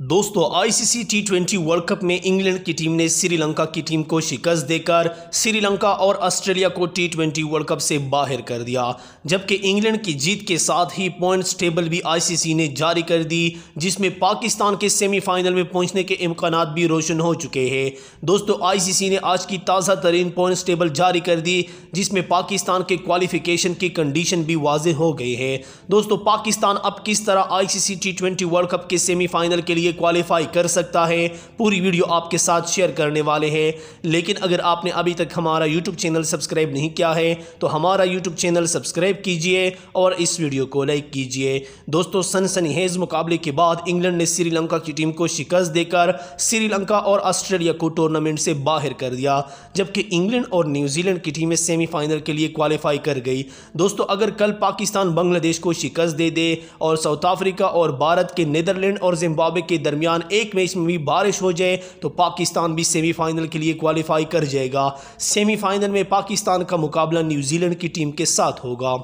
दोस्तों ICC T twenty world cup में England की टीम ने श्रीलंका की टीम को शिकस्त देकर श्रीलंका और ऑस्ट्रेलिया को टी ट्वेंटी वर्ल्ड कप से बाहर कर दिया जबकि इंग्लैंड की जीत के साथ ही पॉइंट्स टेबल भी आईसीसी ने जारी कर दी जिसमें पाकिस्तान के सेमीफाइनल में पहुंचने के इम्कान भी रोशन हो चुके हैं दोस्तों आईसीसी ने आज की ताज़ा तरीन पॉइंट्स टेबल जारी कर दी जिसमें पाकिस्तान के क्वालिफिकेशन की कंडीशन भी वाजे हो गई है दोस्तों पाकिस्तान अब किस तरह ICC T twenty world cup के सेमीफाइनल के लिए लिए क्वालिफाई कर सकता है पूरी वीडियो आपके साथ शेयर करने वाले हैं लेकिन अगर आपने अभी तक हमारा यूट्यूब चैनल सब्सक्राइब नहीं किया है तो हमारा यूट्यूब चैनल सब्सक्राइब कीजिए और इस वीडियो को लाइक कीजिए दोस्तों सनसनी हेज मुकाबले के बाद इंग्लैंड ने श्रीलंका की टीम को शिकस्त देकर श्रीलंका और ऑस्ट्रेलिया को टूर्नामेंट से बाहर कर दिया जबकि इंग्लैंड और न्यूजीलैंड की टीमें सेमीफाइनल के लिए क्वालिफाई कर गई दोस्तों अगर कल पाकिस्तान बांग्लादेश को शिकस्त दे दे और साउथ अफ्रीका और भारत के नीदरलैंड और जिम्बाब्वे के दरमियान एक मैच में भी बारिश हो जाए तो पाकिस्तान भी सेमीफाइनल के लिए क्वालिफाई कर जाएगा सेमीफाइनल में पाकिस्तान का मुकाबला न्यूजीलैंड की टीम के साथ होगा